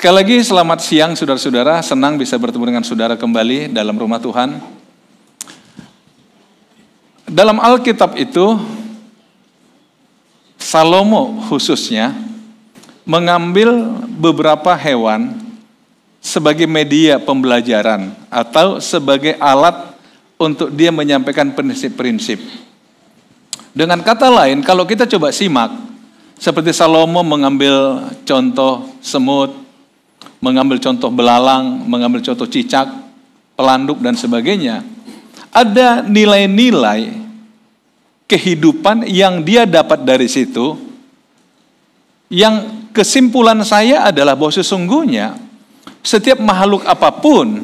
Sekali lagi selamat siang saudara-saudara, senang bisa bertemu dengan saudara kembali dalam rumah Tuhan. Dalam Alkitab itu Salomo khususnya mengambil beberapa hewan sebagai media pembelajaran atau sebagai alat untuk dia menyampaikan prinsip-prinsip. Dengan kata lain, kalau kita coba simak, seperti Salomo mengambil contoh semut, mengambil contoh belalang, mengambil contoh cicak, pelanduk dan sebagainya, ada nilai-nilai kehidupan yang dia dapat dari situ yang kesimpulan saya adalah bahwa sesungguhnya setiap makhluk apapun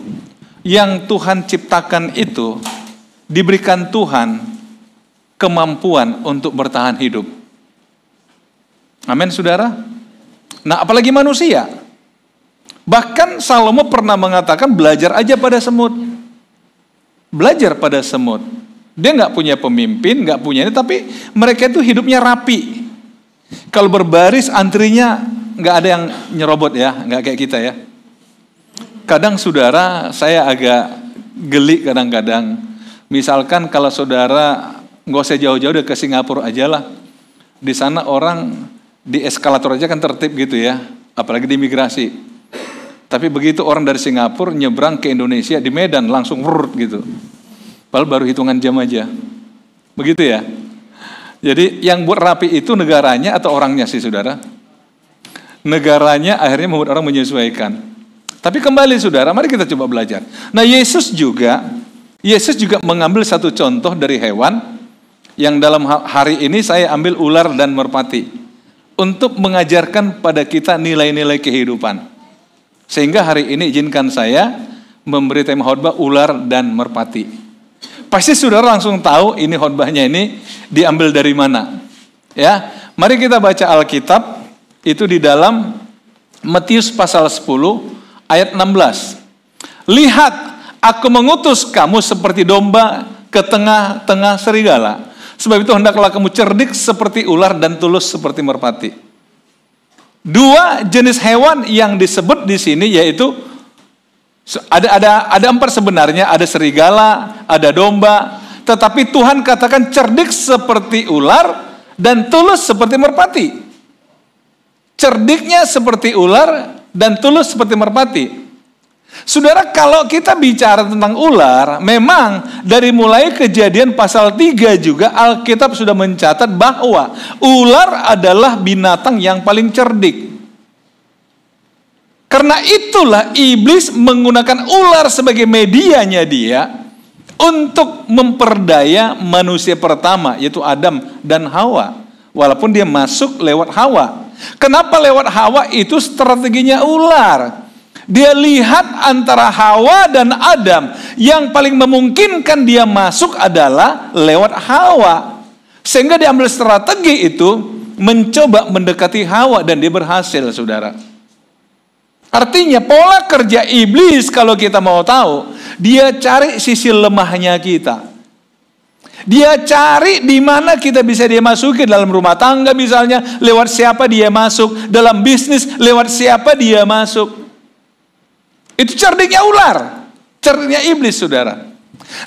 yang Tuhan ciptakan itu diberikan Tuhan kemampuan untuk bertahan hidup. Amin, saudara. Nah, apalagi manusia Bahkan Salomo pernah mengatakan belajar aja pada semut. Belajar pada semut. Dia nggak punya pemimpin, nggak punya ini, tapi mereka itu hidupnya rapi. Kalau berbaris antrinya nggak ada yang nyerobot ya, nggak kayak kita ya. Kadang saudara saya agak geli kadang-kadang. Misalkan kalau saudara nggak usah jauh-jauh deh ke Singapura aja lah. Di sana orang di eskalator aja kan tertib gitu ya, apalagi di imigrasi tapi begitu orang dari Singapura nyebrang ke Indonesia di Medan langsung hurut gitu. Padahal baru hitungan jam aja. Begitu ya. Jadi yang buat rapi itu negaranya atau orangnya sih saudara? Negaranya akhirnya membuat orang menyesuaikan. Tapi kembali saudara, mari kita coba belajar. Nah Yesus juga, Yesus juga mengambil satu contoh dari hewan yang dalam hari ini saya ambil ular dan merpati untuk mengajarkan pada kita nilai-nilai kehidupan. Sehingga hari ini izinkan saya memberi tema khotbah ular dan merpati. Pasti saudara langsung tahu ini khotbahnya ini diambil dari mana. Ya, mari kita baca Alkitab itu di dalam Matius pasal 10 ayat 16. Lihat, aku mengutus kamu seperti domba ke tengah-tengah serigala. Sebab itu hendaklah kamu cerdik seperti ular dan tulus seperti merpati dua jenis hewan yang disebut di sini yaitu ada ada ada empat sebenarnya, ada serigala, ada domba, tetapi Tuhan katakan cerdik seperti ular dan tulus seperti merpati. Cerdiknya seperti ular dan tulus seperti merpati. Saudara, kalau kita bicara tentang ular, memang dari mulai kejadian pasal 3 juga Alkitab sudah mencatat bahwa ular adalah binatang yang paling cerdik. Karena itulah iblis menggunakan ular sebagai medianya dia untuk memperdaya manusia pertama yaitu Adam dan Hawa. Walaupun dia masuk lewat Hawa. Kenapa lewat Hawa itu strateginya ular? Dia lihat antara Hawa dan Adam yang paling memungkinkan dia masuk adalah lewat Hawa. Sehingga diambil strategi itu mencoba mendekati Hawa dan dia berhasil, Saudara. Artinya pola kerja iblis kalau kita mau tahu, dia cari sisi lemahnya kita. Dia cari di mana kita bisa dia masuki dalam rumah tangga misalnya, lewat siapa dia masuk, dalam bisnis lewat siapa dia masuk. Itu cerdiknya ular. Cerdiknya iblis, saudara.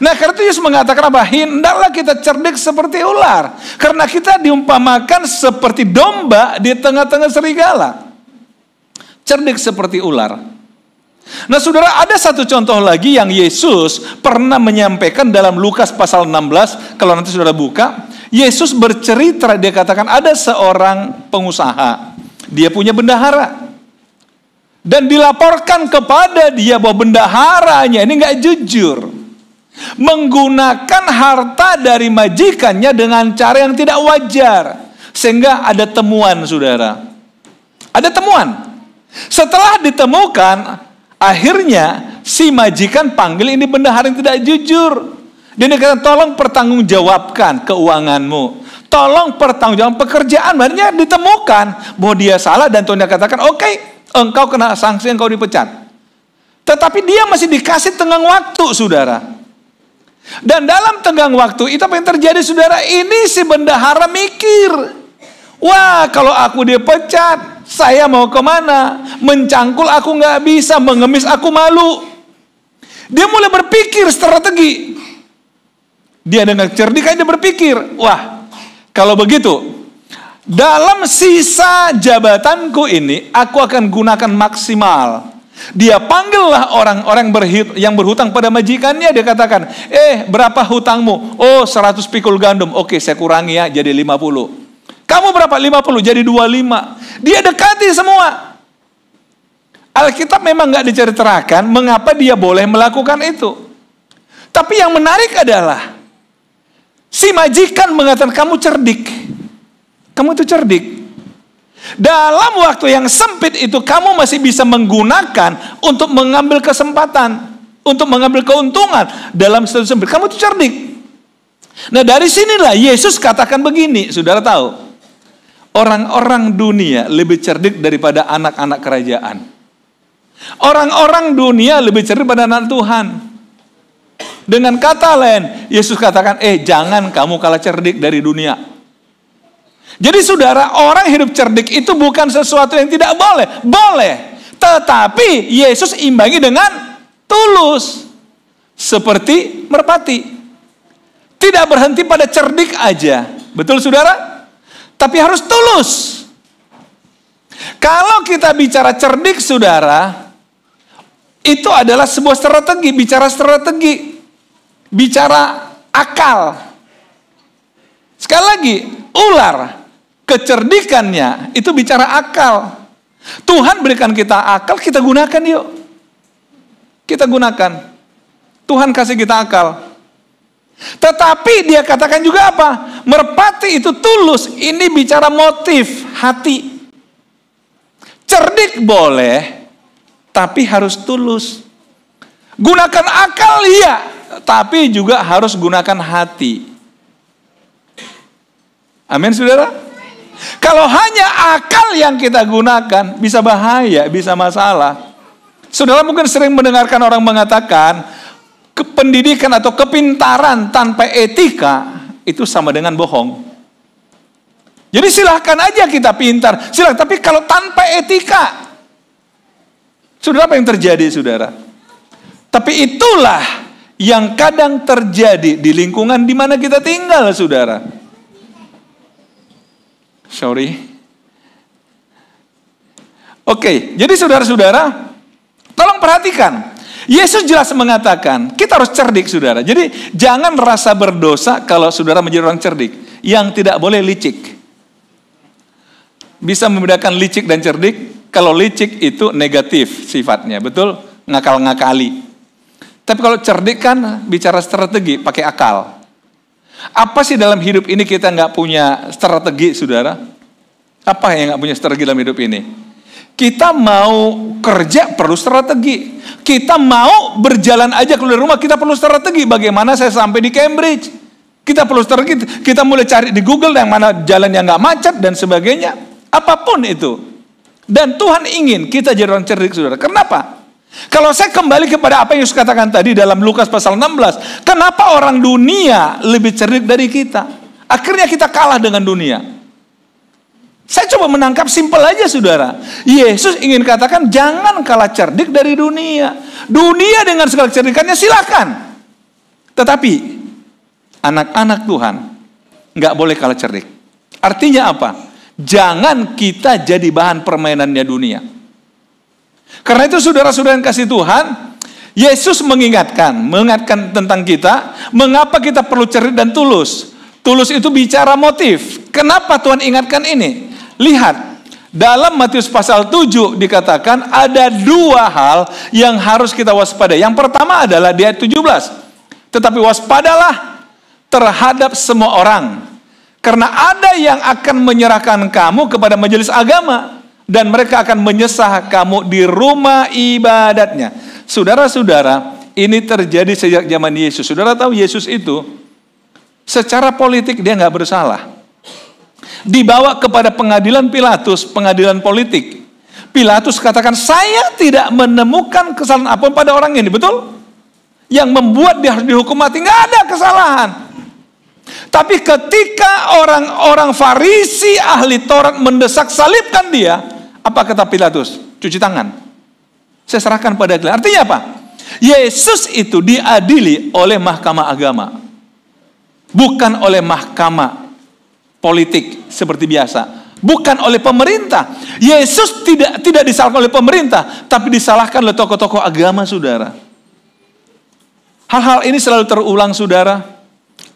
Nah karena itu Yesus mengatakan apa? Hendaklah kita cerdik seperti ular. Karena kita diumpamakan seperti domba di tengah-tengah serigala. Cerdik seperti ular. Nah saudara ada satu contoh lagi yang Yesus pernah menyampaikan dalam Lukas pasal 16. Kalau nanti saudara buka. Yesus bercerita dia katakan ada seorang pengusaha. Dia punya bendahara dan dilaporkan kepada dia bahwa bendaharanya ini nggak jujur menggunakan harta dari majikannya dengan cara yang tidak wajar sehingga ada temuan saudara ada temuan setelah ditemukan akhirnya si majikan panggil ini bendahara yang tidak jujur dia kata tolong pertanggungjawabkan keuanganmu tolong pertanggungjawab pekerjaan. akhirnya ditemukan bahwa dia salah dan Tuhan katakan, oke, okay, Engkau kena sanksi, engkau dipecat. Tetapi dia masih dikasih tenggang waktu, saudara. Dan dalam tenggang waktu itu apa yang terjadi saudara? Ini si bendahara mikir. Wah kalau aku dipecat, saya mau kemana? Mencangkul aku nggak bisa, mengemis aku malu. Dia mulai berpikir strategi. Dia dengan cerdik, dia berpikir, wah kalau begitu dalam sisa jabatanku ini, aku akan gunakan maksimal. Dia panggillah orang-orang yang berhutang pada majikannya. Dia katakan, eh berapa hutangmu? Oh 100 pikul gandum. Oke saya kurangi ya jadi 50. Kamu berapa? 50 jadi 25. Dia dekati semua. Alkitab memang gak diceritakan mengapa dia boleh melakukan itu. Tapi yang menarik adalah si majikan mengatakan kamu cerdik. Kamu itu cerdik. Dalam waktu yang sempit itu kamu masih bisa menggunakan untuk mengambil kesempatan, untuk mengambil keuntungan dalam situasi sempit. Kamu itu cerdik. Nah dari sinilah Yesus katakan begini, saudara tahu. Orang-orang dunia lebih cerdik daripada anak-anak kerajaan. Orang-orang dunia lebih cerdik daripada anak Tuhan. Dengan kata lain, Yesus katakan, eh jangan kamu kalah cerdik dari dunia. Jadi saudara, orang hidup cerdik itu bukan sesuatu yang tidak boleh. Boleh. Tetapi Yesus imbangi dengan tulus. Seperti merpati. Tidak berhenti pada cerdik aja. Betul saudara? Tapi harus tulus. Kalau kita bicara cerdik saudara, itu adalah sebuah strategi. Bicara strategi. Bicara akal. Sekali lagi, ular kecerdikannya itu bicara akal. Tuhan berikan kita akal, kita gunakan yuk. Kita gunakan. Tuhan kasih kita akal. Tetapi dia katakan juga apa? Merpati itu tulus, ini bicara motif, hati. Cerdik boleh, tapi harus tulus. Gunakan akal iya, tapi juga harus gunakan hati. Amin saudara? Kalau hanya akal yang kita gunakan, bisa bahaya, bisa masalah. Saudara mungkin sering mendengarkan orang mengatakan, kependidikan atau kepintaran tanpa etika itu sama dengan bohong. Jadi silahkan aja kita pintar, silahkan. Tapi kalau tanpa etika, saudara apa yang terjadi, saudara? Tapi itulah yang kadang terjadi di lingkungan di mana kita tinggal, saudara. Sorry. Oke, jadi saudara-saudara, tolong perhatikan. Yesus jelas mengatakan, kita harus cerdik saudara. Jadi jangan merasa berdosa kalau saudara menjadi orang cerdik. Yang tidak boleh licik. Bisa membedakan licik dan cerdik. Kalau licik itu negatif sifatnya, betul? Ngakal-ngakali. Tapi kalau cerdik kan bicara strategi, pakai akal. Apa sih dalam hidup ini kita nggak punya strategi, saudara? Apa yang nggak punya strategi dalam hidup ini? Kita mau kerja perlu strategi. Kita mau berjalan aja keluar rumah kita perlu strategi. Bagaimana saya sampai di Cambridge? Kita perlu strategi. Kita mulai cari di Google yang mana jalan yang nggak macet dan sebagainya. Apapun itu. Dan Tuhan ingin kita jadi orang cerdik, saudara. Kenapa? Kalau saya kembali kepada apa yang Yesus katakan tadi dalam Lukas pasal 16, kenapa orang dunia lebih cerdik dari kita? Akhirnya kita kalah dengan dunia. Saya coba menangkap simpel aja saudara. Yesus ingin katakan jangan kalah cerdik dari dunia. Dunia dengan segala cerdikannya silakan. Tetapi anak-anak Tuhan nggak boleh kalah cerdik. Artinya apa? Jangan kita jadi bahan permainannya dunia. Karena itu saudara-saudara yang kasih Tuhan, Yesus mengingatkan, mengingatkan tentang kita, mengapa kita perlu cerdik dan tulus. Tulus itu bicara motif. Kenapa Tuhan ingatkan ini? Lihat, dalam Matius pasal 7 dikatakan ada dua hal yang harus kita waspada. Yang pertama adalah di ayat 17. Tetapi waspadalah terhadap semua orang. Karena ada yang akan menyerahkan kamu kepada majelis agama dan mereka akan menyesah kamu di rumah ibadatnya. Saudara-saudara, ini terjadi sejak zaman Yesus. Saudara tahu Yesus itu secara politik dia nggak bersalah. Dibawa kepada pengadilan Pilatus, pengadilan politik. Pilatus katakan, saya tidak menemukan kesalahan apapun pada orang ini, betul? Yang membuat dia harus dihukum mati, nggak ada kesalahan. Tapi ketika orang-orang Farisi ahli Taurat mendesak salibkan dia, apa kata Pilatus? Cuci tangan. Saya serahkan pada kalian. Artinya apa? Yesus itu diadili oleh mahkamah agama. Bukan oleh mahkamah politik seperti biasa. Bukan oleh pemerintah. Yesus tidak tidak disalahkan oleh pemerintah, tapi disalahkan oleh tokoh-tokoh agama, saudara. Hal-hal ini selalu terulang, saudara.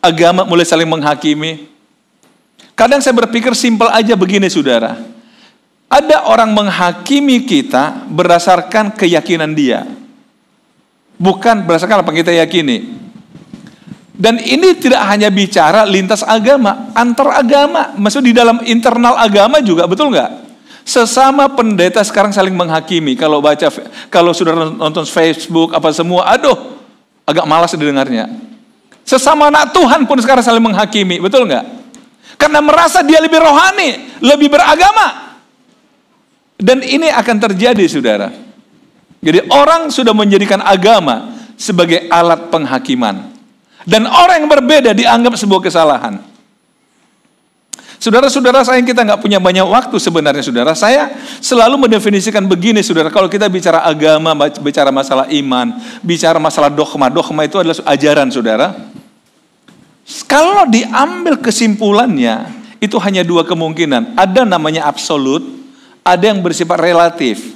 Agama mulai saling menghakimi. Kadang saya berpikir simpel aja begini, saudara. Ada orang menghakimi kita berdasarkan keyakinan dia. Bukan berdasarkan apa kita yakini. Dan ini tidak hanya bicara lintas agama, antar agama. Maksudnya di dalam internal agama juga, betul nggak? Sesama pendeta sekarang saling menghakimi. Kalau baca, kalau sudah nonton Facebook, apa semua, aduh, agak malas didengarnya. Sesama anak Tuhan pun sekarang saling menghakimi, betul nggak? Karena merasa dia lebih rohani, lebih beragama, dan ini akan terjadi saudara. Jadi orang sudah menjadikan agama sebagai alat penghakiman. Dan orang yang berbeda dianggap sebuah kesalahan. Saudara-saudara saya kita nggak punya banyak waktu sebenarnya saudara. Saya selalu mendefinisikan begini saudara. Kalau kita bicara agama, bicara masalah iman, bicara masalah dogma. Dogma itu adalah ajaran saudara. Kalau diambil kesimpulannya, itu hanya dua kemungkinan. Ada namanya absolut, ada yang bersifat relatif.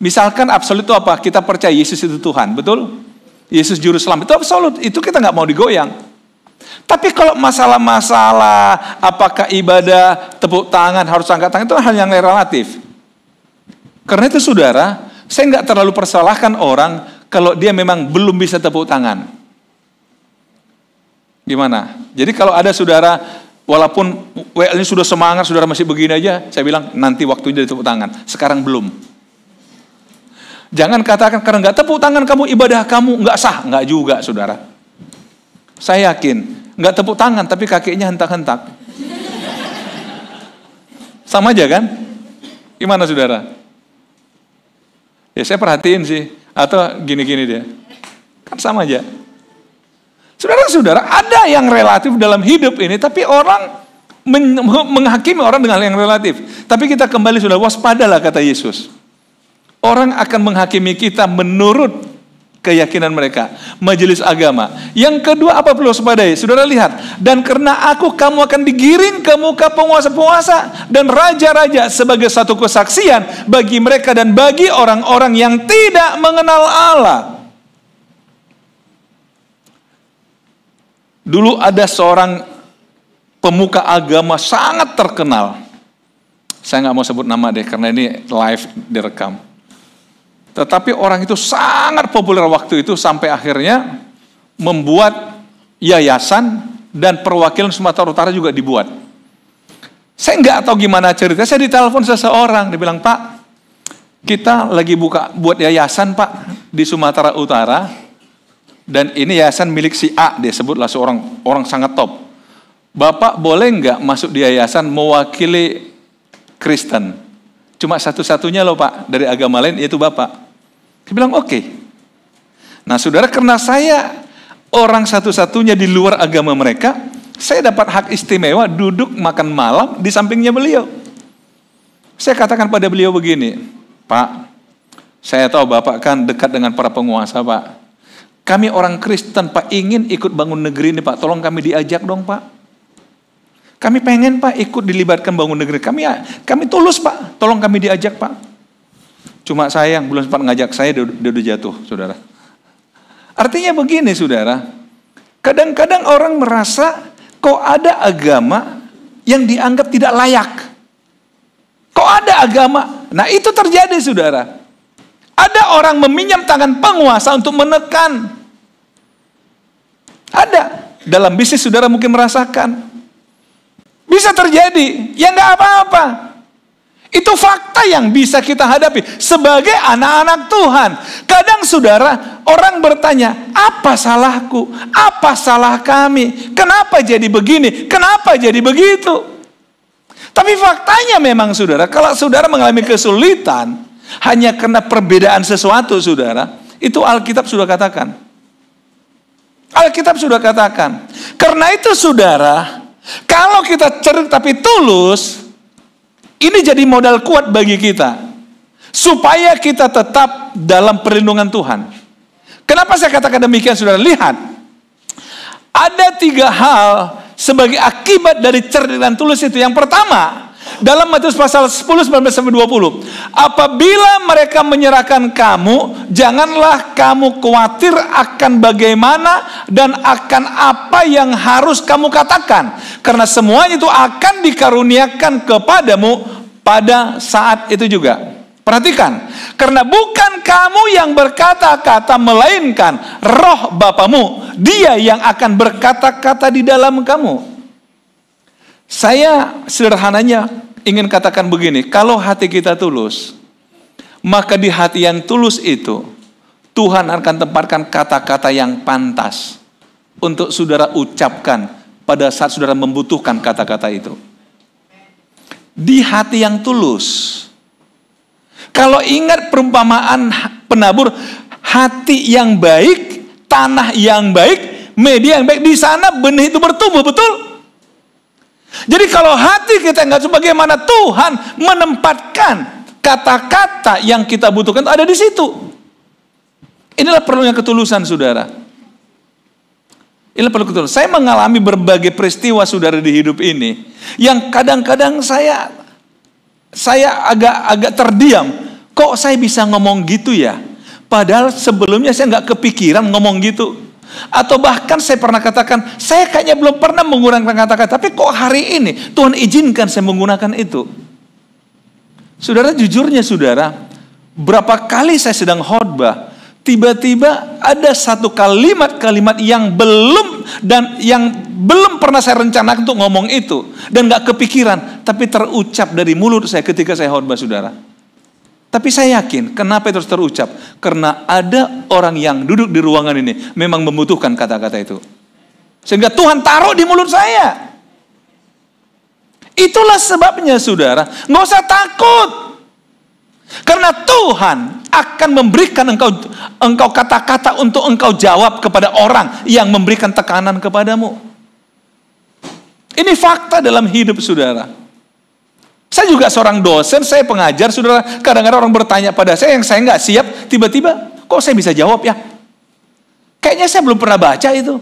Misalkan absolut itu apa? Kita percaya Yesus itu Tuhan, betul? Yesus juru selamat itu absolut. Itu kita nggak mau digoyang. Tapi kalau masalah-masalah apakah ibadah tepuk tangan harus angkat tangan itu hal yang relatif. Karena itu saudara, saya nggak terlalu persalahkan orang kalau dia memang belum bisa tepuk tangan. Gimana? Jadi kalau ada saudara Walaupun wl ini sudah semangat, saudara masih begini aja, saya bilang nanti waktunya tepuk tangan. Sekarang belum. Jangan katakan karena nggak tepuk tangan kamu ibadah kamu nggak sah, nggak juga, saudara. Saya yakin nggak tepuk tangan tapi kakinya hentak-hentak. Sama aja kan? Gimana saudara? Ya saya perhatiin sih. Atau gini-gini dia. Kan sama aja. Saudara-saudara, ada yang relatif dalam hidup ini, tapi orang menghakimi orang dengan yang relatif. Tapi kita kembali sudah waspadalah kata Yesus. Orang akan menghakimi kita menurut keyakinan mereka, majelis agama. Yang kedua apa perlu waspadai? Saudara lihat, dan karena aku kamu akan digiring ke muka penguasa-penguasa dan raja-raja sebagai satu kesaksian bagi mereka dan bagi orang-orang yang tidak mengenal Allah. Dulu ada seorang pemuka agama sangat terkenal. Saya nggak mau sebut nama deh karena ini live direkam. Tetapi orang itu sangat populer waktu itu sampai akhirnya membuat yayasan dan perwakilan Sumatera Utara juga dibuat. Saya nggak tahu gimana cerita. Saya ditelepon seseorang, dia bilang Pak, kita lagi buka buat yayasan Pak di Sumatera Utara dan ini yayasan milik si A dia sebutlah seorang orang sangat top. Bapak boleh nggak masuk di yayasan mewakili Kristen? Cuma satu-satunya loh Pak dari agama lain yaitu Bapak. Dia bilang oke. Okay. Nah saudara karena saya orang satu-satunya di luar agama mereka, saya dapat hak istimewa duduk makan malam di sampingnya beliau. Saya katakan pada beliau begini, Pak, saya tahu Bapak kan dekat dengan para penguasa Pak. Kami orang Kristen Pak ingin ikut bangun negeri ini Pak. Tolong kami diajak dong Pak. Kami pengen Pak ikut dilibatkan bangun negeri. Kami kami tulus Pak. Tolong kami diajak Pak. Cuma sayang belum sempat ngajak saya dia, dia udah jatuh saudara. Artinya begini saudara. Kadang-kadang orang merasa kok ada agama yang dianggap tidak layak. Kok ada agama? Nah itu terjadi saudara. Ada orang meminjam tangan penguasa untuk menekan ada. Dalam bisnis saudara mungkin merasakan. Bisa terjadi. Ya nggak apa-apa. Itu fakta yang bisa kita hadapi sebagai anak-anak Tuhan. Kadang saudara, orang bertanya, apa salahku? Apa salah kami? Kenapa jadi begini? Kenapa jadi begitu? Tapi faktanya memang saudara, kalau saudara mengalami kesulitan, hanya karena perbedaan sesuatu saudara, itu Alkitab sudah katakan. Alkitab sudah katakan. Karena itu saudara, kalau kita cerdik tapi tulus, ini jadi modal kuat bagi kita. Supaya kita tetap dalam perlindungan Tuhan. Kenapa saya katakan demikian saudara? Lihat, ada tiga hal sebagai akibat dari cerdik dan tulus itu. Yang pertama, dalam Matius pasal 10 19 sampai 20. Apabila mereka menyerahkan kamu, janganlah kamu khawatir akan bagaimana dan akan apa yang harus kamu katakan, karena semuanya itu akan dikaruniakan kepadamu pada saat itu juga. Perhatikan, karena bukan kamu yang berkata-kata melainkan roh Bapamu, dia yang akan berkata-kata di dalam kamu. Saya sederhananya ingin katakan begini, kalau hati kita tulus, maka di hati yang tulus itu Tuhan akan tempatkan kata-kata yang pantas untuk saudara ucapkan pada saat saudara membutuhkan kata-kata itu. Di hati yang tulus. Kalau ingat perumpamaan penabur, hati yang baik, tanah yang baik, media yang baik, di sana benih itu bertumbuh, betul? Jadi kalau hati kita nggak sebagaimana Tuhan menempatkan kata-kata yang kita butuhkan ada di situ. Inilah perlunya ketulusan saudara. Inilah perlu ketulusan. Saya mengalami berbagai peristiwa saudara di hidup ini yang kadang-kadang saya saya agak-agak terdiam. Kok saya bisa ngomong gitu ya? Padahal sebelumnya saya nggak kepikiran ngomong gitu. Atau bahkan saya pernah katakan, saya kayaknya belum pernah menggunakan kata-kata, tapi kok hari ini Tuhan izinkan saya menggunakan itu. Saudara, jujurnya saudara, berapa kali saya sedang khotbah, tiba-tiba ada satu kalimat-kalimat yang belum dan yang belum pernah saya rencanakan untuk ngomong itu dan nggak kepikiran, tapi terucap dari mulut saya ketika saya khotbah saudara. Tapi saya yakin, kenapa itu terucap? Karena ada orang yang duduk di ruangan ini memang membutuhkan kata-kata itu. Sehingga Tuhan taruh di mulut saya. Itulah sebabnya saudara, nggak usah takut. Karena Tuhan akan memberikan engkau engkau kata-kata untuk engkau jawab kepada orang yang memberikan tekanan kepadamu. Ini fakta dalam hidup saudara. Saya juga seorang dosen, saya pengajar, saudara. Kadang-kadang orang bertanya pada saya yang saya nggak siap, tiba-tiba kok saya bisa jawab ya? Kayaknya saya belum pernah baca itu.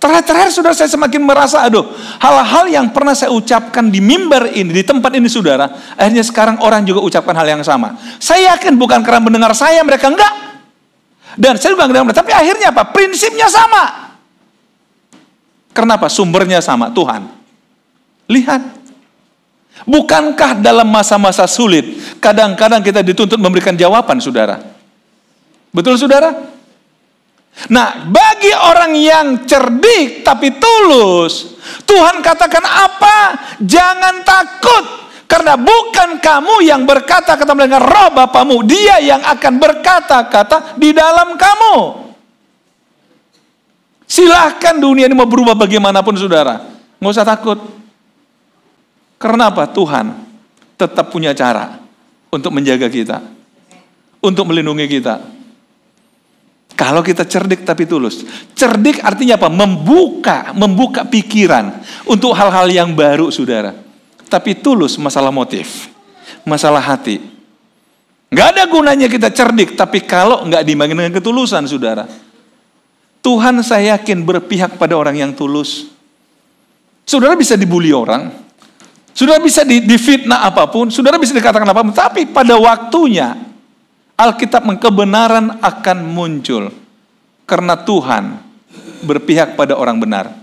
Terakhir-terakhir saudara saya semakin merasa, aduh, hal-hal yang pernah saya ucapkan di mimbar ini, di tempat ini saudara, akhirnya sekarang orang juga ucapkan hal yang sama. Saya yakin bukan karena mendengar saya, mereka enggak. Dan saya juga enggak, tapi akhirnya apa? Prinsipnya sama. Kenapa? Sumbernya sama, Tuhan. Lihat. Bukankah dalam masa-masa sulit, kadang-kadang kita dituntut memberikan jawaban, saudara? Betul, saudara? Nah, bagi orang yang cerdik tapi tulus, Tuhan katakan apa? Jangan takut, karena bukan kamu yang berkata kata dengan roh Bapamu, dia yang akan berkata-kata di dalam kamu. Silahkan dunia ini mau berubah bagaimanapun saudara. Nggak usah takut. Karena apa? Tuhan tetap punya cara untuk menjaga kita, untuk melindungi kita. Kalau kita cerdik tapi tulus. Cerdik artinya apa? Membuka, membuka pikiran untuk hal-hal yang baru, saudara. Tapi tulus masalah motif, masalah hati. Gak ada gunanya kita cerdik, tapi kalau nggak dimainkan dengan ketulusan, saudara. Tuhan saya yakin berpihak pada orang yang tulus. Saudara bisa dibully orang, Saudara bisa difitnah apapun, saudara bisa dikatakan apapun, tapi pada waktunya Alkitab mengkebenaran akan muncul karena Tuhan berpihak pada orang benar.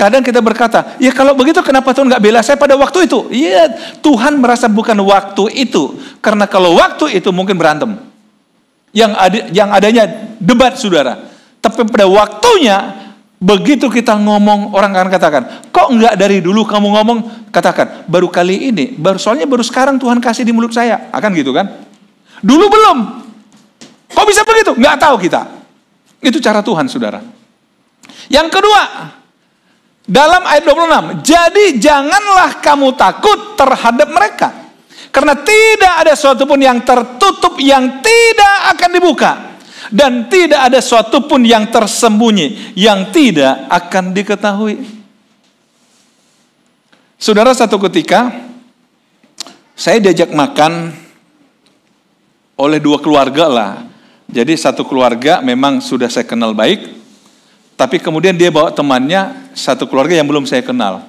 Kadang kita berkata, ya kalau begitu kenapa Tuhan nggak bela saya pada waktu itu? Iya, Tuhan merasa bukan waktu itu, karena kalau waktu itu mungkin berantem. Yang ada, yang adanya debat saudara. Tapi pada waktunya Begitu kita ngomong, orang akan katakan, kok enggak dari dulu kamu ngomong? Katakan, baru kali ini, baru soalnya baru sekarang Tuhan kasih di mulut saya. Akan gitu kan? Dulu belum. Kok bisa begitu? Enggak tahu kita. Itu cara Tuhan, saudara. Yang kedua, dalam ayat 26, jadi janganlah kamu takut terhadap mereka. Karena tidak ada sesuatu pun yang tertutup yang tidak akan dibuka dan tidak ada suatu pun yang tersembunyi yang tidak akan diketahui. Saudara satu ketika saya diajak makan oleh dua keluarga lah. Jadi satu keluarga memang sudah saya kenal baik, tapi kemudian dia bawa temannya satu keluarga yang belum saya kenal.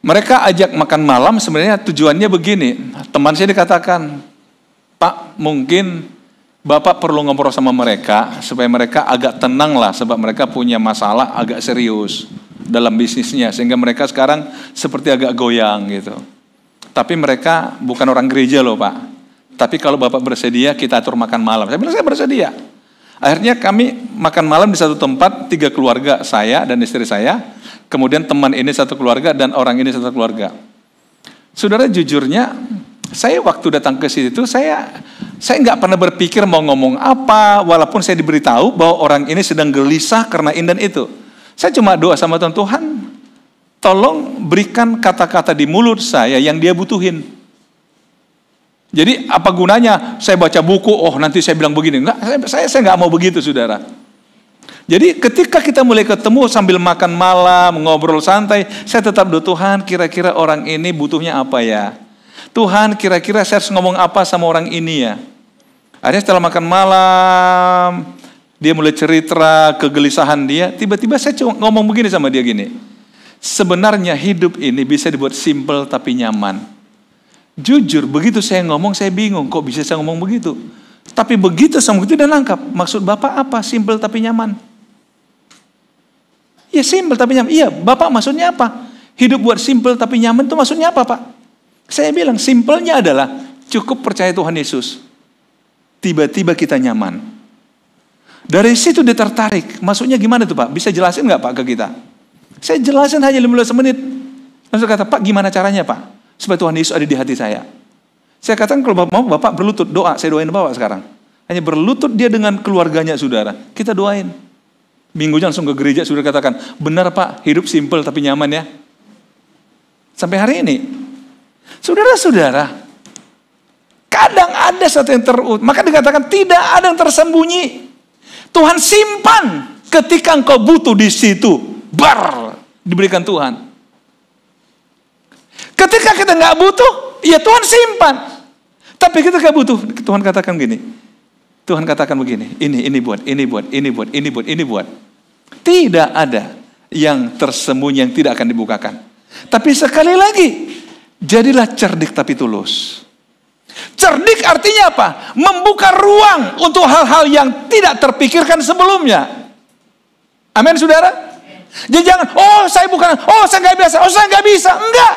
Mereka ajak makan malam sebenarnya tujuannya begini. Teman saya dikatakan, Pak mungkin Bapak perlu ngobrol sama mereka supaya mereka agak tenang lah sebab mereka punya masalah agak serius dalam bisnisnya sehingga mereka sekarang seperti agak goyang gitu. Tapi mereka bukan orang gereja loh Pak. Tapi kalau Bapak bersedia kita atur makan malam. Saya bilang saya bersedia. Akhirnya kami makan malam di satu tempat tiga keluarga saya dan istri saya. Kemudian teman ini satu keluarga dan orang ini satu keluarga. Saudara jujurnya saya waktu datang ke situ saya saya nggak pernah berpikir mau ngomong apa, walaupun saya diberitahu bahwa orang ini sedang gelisah karena ini dan itu. Saya cuma doa sama Tuhan, Tuhan, tolong berikan kata-kata di mulut saya yang dia butuhin. Jadi apa gunanya saya baca buku, oh nanti saya bilang begini. Enggak, saya saya nggak mau begitu saudara. Jadi ketika kita mulai ketemu sambil makan malam, ngobrol santai, saya tetap doa Tuhan, kira-kira orang ini butuhnya apa ya? Tuhan kira-kira saya harus ngomong apa sama orang ini ya. Akhirnya setelah makan malam, dia mulai cerita kegelisahan dia. Tiba-tiba saya cuma ngomong begini sama dia gini. Sebenarnya hidup ini bisa dibuat simple tapi nyaman. Jujur, begitu saya ngomong saya bingung kok bisa saya ngomong begitu. Tapi begitu sama itu dan lengkap. Maksud Bapak apa? Simple tapi nyaman. Ya simple tapi nyaman. Iya, Bapak maksudnya apa? Hidup buat simple tapi nyaman itu maksudnya apa Pak? Saya bilang simpelnya adalah cukup percaya Tuhan Yesus. Tiba-tiba kita nyaman. Dari situ dia tertarik. Maksudnya gimana tuh Pak? Bisa jelasin nggak Pak ke kita? Saya jelasin hanya 15 menit. Langsung kata, Pak gimana caranya Pak? Supaya Tuhan Yesus ada di hati saya. Saya katakan kalau Bapak mau, Bapak berlutut doa. Saya doain Bapak sekarang. Hanya berlutut dia dengan keluarganya saudara. Kita doain. Minggunya langsung ke gereja sudah katakan, benar Pak, hidup simpel tapi nyaman ya. Sampai hari ini, Saudara-saudara, kadang ada satu yang terut. Maka dikatakan tidak ada yang tersembunyi. Tuhan simpan ketika engkau butuh di situ. Bar, diberikan Tuhan. Ketika kita nggak butuh, ya Tuhan simpan. Tapi kita nggak butuh, Tuhan katakan gini. Tuhan katakan begini, ini, ini buat, ini buat, ini buat, ini buat, ini buat. Tidak ada yang tersembunyi yang tidak akan dibukakan. Tapi sekali lagi, Jadilah cerdik tapi tulus. Cerdik artinya apa? Membuka ruang untuk hal-hal yang tidak terpikirkan sebelumnya. Amin, saudara. Jadi jangan, oh saya bukan, oh saya nggak biasa, oh saya nggak bisa, enggak.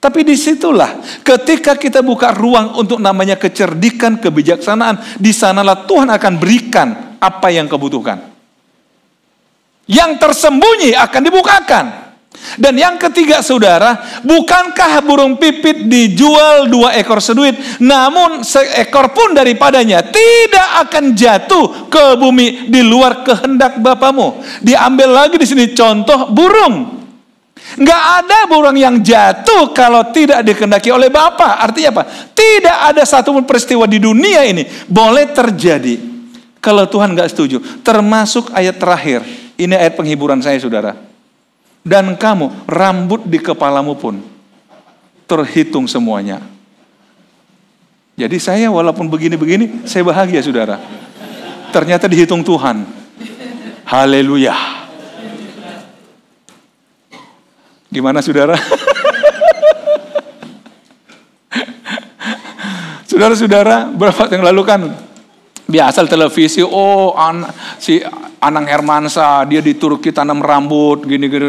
Tapi disitulah ketika kita buka ruang untuk namanya kecerdikan, kebijaksanaan, di sanalah Tuhan akan berikan apa yang kebutuhkan. Yang tersembunyi akan dibukakan. Dan yang ketiga saudara, bukankah burung pipit dijual dua ekor seduit, namun seekor pun daripadanya tidak akan jatuh ke bumi di luar kehendak Bapamu. Diambil lagi di sini contoh burung. Nggak ada burung yang jatuh kalau tidak dikehendaki oleh Bapa. Artinya apa? Tidak ada satupun peristiwa di dunia ini boleh terjadi kalau Tuhan nggak setuju. Termasuk ayat terakhir. Ini ayat penghiburan saya, saudara dan kamu, rambut di kepalamu pun terhitung semuanya. Jadi saya walaupun begini-begini, saya bahagia saudara. Ternyata dihitung Tuhan. Haleluya. Gimana saudara? Saudara-saudara, berapa yang lalu kan biasa televisi, oh anak, si Anang Hermansa, dia di Turki tanam rambut, gini-gini.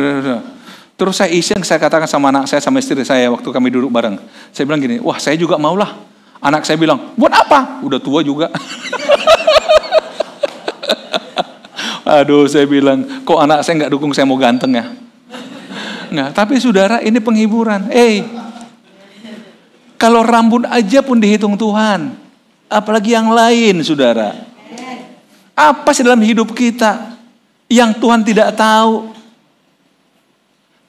Terus saya iseng, saya katakan sama anak saya, sama istri saya waktu kami duduk bareng. Saya bilang gini, wah saya juga maulah. Anak saya bilang, buat apa? Udah tua juga. Aduh, saya bilang, kok anak saya nggak dukung saya mau ganteng ya? Nah, tapi saudara ini penghiburan. Eh, hey, kalau rambut aja pun dihitung Tuhan, apalagi yang lain, saudara. Apa sih dalam hidup kita yang Tuhan tidak tahu?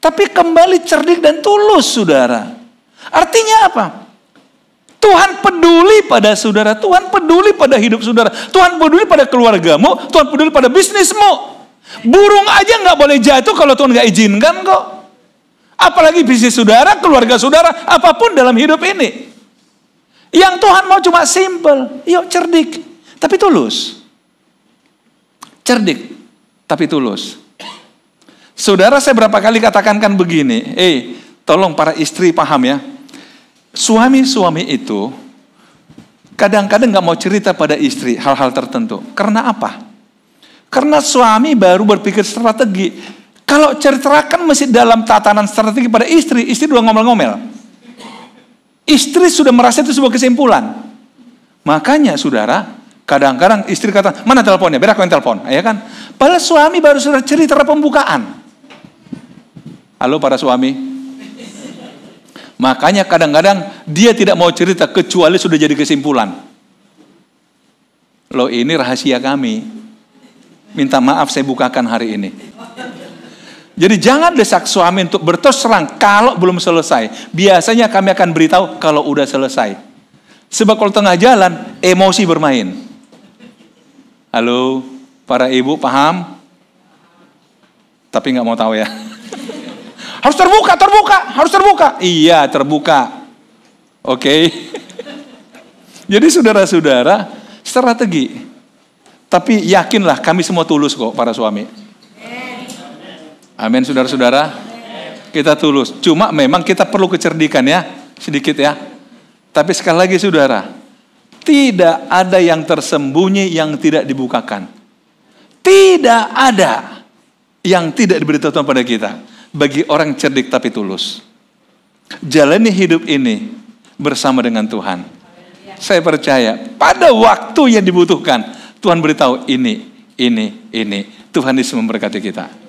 Tapi kembali cerdik dan tulus, saudara. Artinya apa? Tuhan peduli pada saudara, Tuhan peduli pada hidup saudara, Tuhan peduli pada keluargamu, Tuhan peduli pada bisnismu. Burung aja nggak boleh jatuh kalau Tuhan nggak izinkan kok. Apalagi bisnis saudara, keluarga saudara, apapun dalam hidup ini. Yang Tuhan mau cuma simple, yuk cerdik, tapi tulus cerdik tapi tulus. Saudara saya berapa kali katakan kan begini, eh tolong para istri paham ya. Suami-suami itu kadang-kadang nggak mau cerita pada istri hal-hal tertentu. Karena apa? Karena suami baru berpikir strategi. Kalau ceritakan masih dalam tatanan strategi pada istri, istri dua ngomel-ngomel. Istri sudah merasa itu sebuah kesimpulan. Makanya saudara, Kadang-kadang istri kata, mana teleponnya? Biar aku yang telepon. Ya kan? Padahal suami baru sudah cerita pembukaan. Halo para suami. Makanya kadang-kadang dia tidak mau cerita kecuali sudah jadi kesimpulan. Loh ini rahasia kami. Minta maaf saya bukakan hari ini. Jadi jangan desak suami untuk berterus terang kalau belum selesai. Biasanya kami akan beritahu kalau udah selesai. Sebab kalau tengah jalan, emosi bermain. Halo, para ibu paham? Tapi nggak mau tahu ya. harus terbuka, terbuka, harus terbuka. Iya, terbuka. Oke. Okay. Jadi saudara-saudara, strategi. Tapi yakinlah kami semua tulus kok para suami. Amin saudara-saudara. Kita tulus. Cuma memang kita perlu kecerdikan ya, sedikit ya. Tapi sekali lagi saudara, tidak ada yang tersembunyi yang tidak dibukakan. Tidak ada yang tidak diberitahukan pada kita. Bagi orang cerdik tapi tulus. Jalani hidup ini bersama dengan Tuhan. Saya percaya pada waktu yang dibutuhkan Tuhan beritahu ini, ini, ini. Tuhan Yesus memberkati kita.